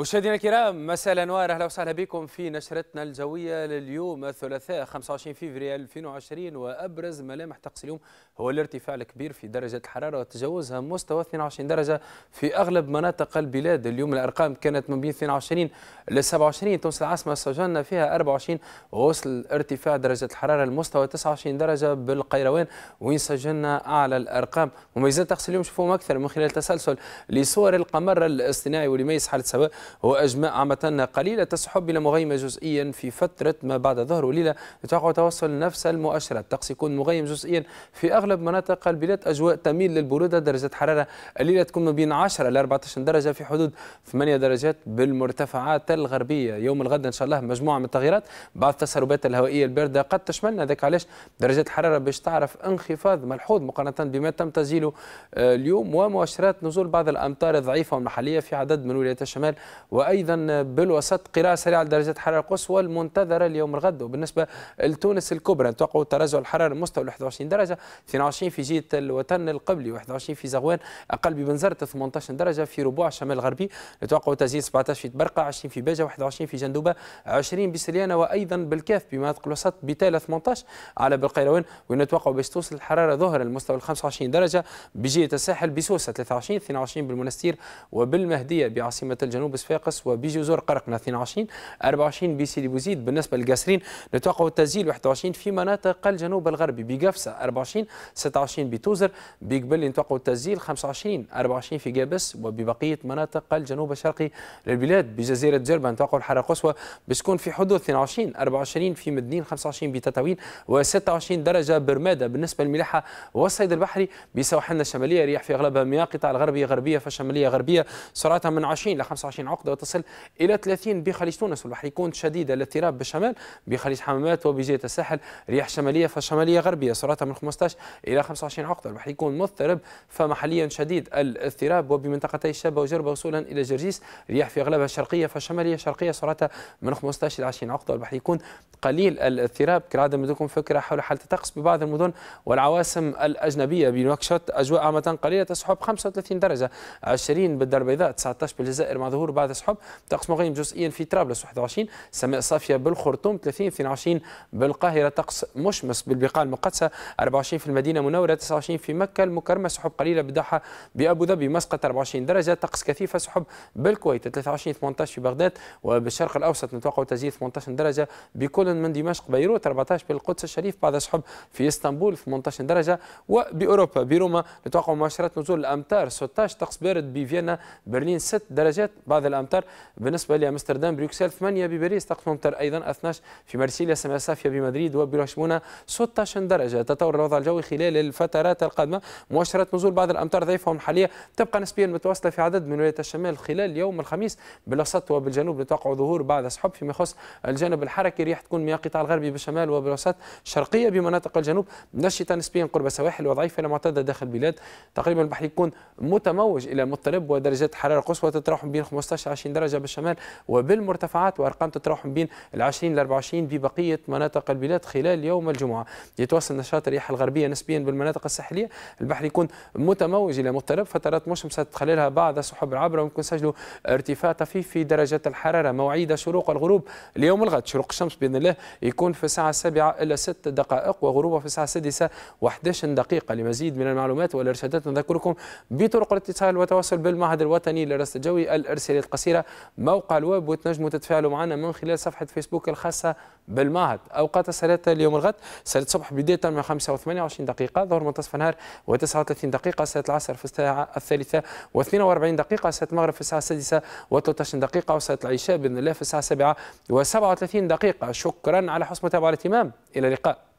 مشاهدينا الكرام مساء الانوار اهلا وسهلا بكم في نشرتنا الجويه لليوم الثلاثاء 25 فبراير 2020 وابرز ملامح طقس اليوم هو الارتفاع الكبير في درجه الحراره وتجاوزها مستوى 22 درجه في اغلب مناطق البلاد اليوم الارقام كانت من بين 22 ل 27 تونس العاصمه سجلنا فيها 24 ووصل ارتفاع درجه الحراره لمستوى 29 درجه بالقيروان وين سجلنا اعلى الارقام مميزات طقس اليوم شوفوهم اكثر من خلال تسلسل لصور القمر الاصطناعي ولميز حاله سواء وأجماء عامة قليلة تسحب إلى مغيمه جزئيا في فترة ما بعد ظهر وليلة يتوقع توصل نفس المؤشرات الطقس يكون مغيم جزئيا في أغلب مناطق البلاد أجواء تميل للبرودة درجة حرارة الليلة تكون ما بين 10 إلى 14 درجة في حدود 8 درجات بالمرتفعات الغربية يوم الغد إن شاء الله مجموعة من التغييرات بعض التسربات الهوائية الباردة قد تشملنا ذاك علاش درجة الحرارة باش تعرف انخفاض ملحوظ مقارنة بما تم تسجيله آه، اليوم ومؤشرات نزول بعض الأمطار الضعيفة والمحلية في عدد من ولايات الشمال وأيضا بالوسط قراءة سريعة لدرجة الحرارة القصوى المنتظرة اليوم الغد وبالنسبة لتونس الكبرى توقع تراجع الحرارة مستوى 21 درجة 22 في جهة الوطن القبلي 21 في زغوان أقل ببنزرت 18 درجة في ربوع الشمال الغربي نتوقع تسجيل 17 في تبرقة 20 في باجة 21 في جندوبة 20 بسليانة وأيضا بالكاف بمناطق الوسط بتالة 18 على بالقيروان ونتوقع باش توصل الحرارة ظهر المستوى 25 درجة بجهة الساحل بسوسة 23 22 بالمنستير وبالمهدية بعاصمة الجنوب صفاقس وبيجوزور قرقنا 22 24 بسيدي بوزيد بالنسبه للقاسرين نتوقع التسجيل 21 في مناطق الجنوب الغربي بقفصه 24 26 بتوزر بقبل نتوقع التسجيل 25 24 في قابس وببقيه مناطق الجنوب الشرقي للبلاد بجزيره جربه نتوقع الحراره القصوى بسكون في حدود 22 24 في مدنين 25 بتطاوين و26 درجه برماده بالنسبه للملاحه والصيد البحري بسواحلنا الشماليه رياح في اغلبها مياه قطاع الغربي غربيه فالشماليه غربيه سرعتها من 20 ل 25 عقدة وتصل إلى 30 بخليج تونس والبحر يكون شديدة الاضطراب بالشمال بخليج حمامات وبجهة الساحل رياح شمالية فشمالية غربية سرعتها من 15 إلى 25 عقدة البحر يكون مضطرب فمحليا شديد الاضطراب وبمنطقتي الشابة وجربة وصولا إلى جرجيس رياح في أغلبها شرقية فشمالية شرقية سرعتها من 15 إلى 20 عقدة البحر يكون قليل الاضطراب كالعادة مدكم فكرة حول حالة الطقس ببعض المدن والعواصم الأجنبية بنواكشوط أجواء عامة قليلة تسحب 35 درجة 20 بالدار البيضاء 19 بالجزائر مع ظهور بعد سحب طقس مغيم جزئيا في طرابلس 21 سماء صافيه بالخرطوم 30 22 بالقاهره طقس مشمس بالبقاع المقدسه 24 في المدينه المنوره 29 في مكه المكرمه سحب قليله بالضحى بابو ظبي مسقط 24 درجه طقس كثيفه سحب بالكويت 23 18 في بغداد وبالشرق الاوسط نتوقع تسجيل 18 درجه بكل من دمشق بيروت 14 بالقدس الشريف بعد سحب في اسطنبول 18 درجه وباوروبا بروما نتوقع مؤشرات نزول الامطار 16 طقس بارد بفيينا برلين 6 درجات بعد الأمتار بالنسبة لأمستردام بروكسل 8 بباريس تقف أمتار أيضا 12 في مارسيليا سماء صافية بمدريد وبرشلونة 16 درجة تطور الوضع الجوي خلال الفترات القادمة مؤشرات نزول بعض الأمتار ضعيفة حاليا تبقى نسبيا متواصلة في عدد من ولايات الشمال خلال يوم الخميس بالوسط وبالجنوب نتوقع ظهور بعض السحب فيما يخص الجانب الحركي ريح تكون من القطاع الغربي بالشمال وبالوسط الشرقيه بمناطق الجنوب نشطة نسبيا قرب السواحل وضعيفة معتده داخل البلاد تقريبا البحر يكون متموج إلى مضطرب ودرجات حرارة قصوى تتراوح بين 15 19 20 درجه بالشمال وبالمرتفعات وارقام تتراوح بين ال 20 ل 24 ببقيه مناطق البلاد خلال يوم الجمعه يتواصل نشاط الرياح الغربيه نسبيا بالمناطق الساحليه البحر يكون متموج الى مضطرب فترات مشمسه تخللها بعض السحب العابره ويمكن سجلوا ارتفاع طفيف في درجات الحراره مواعيد شروق والغروب اليوم الغد شروق الشمس باذن الله يكون في الساعه 7 الى 6 دقائق وغروبها في الساعه 6 و11 دقيقه لمزيد من المعلومات والارشادات نذكركم بطرق الاتصال والتواصل بالمعهد الوطني للرصد الجوي الارسالات قصيرة موقع الويب وتنجموا تتفاعلوا معنا من خلال صفحة فيسبوك الخاصة بالمعهد أوقات الصلاة اليوم الغد صلاة الصبح بداية من 5 و 28 دقيقة ظهر منتصف النهار و 39 دقيقة صلاة العصر في الساعة الثالثة و 42 دقيقة صلاة المغرب في الساعة السادسة و 13 دقيقة وصلاة العشاء بإذن الله في الساعة 7 و 37 دقيقة شكرا على حسن متابعة الاهتمام إلى اللقاء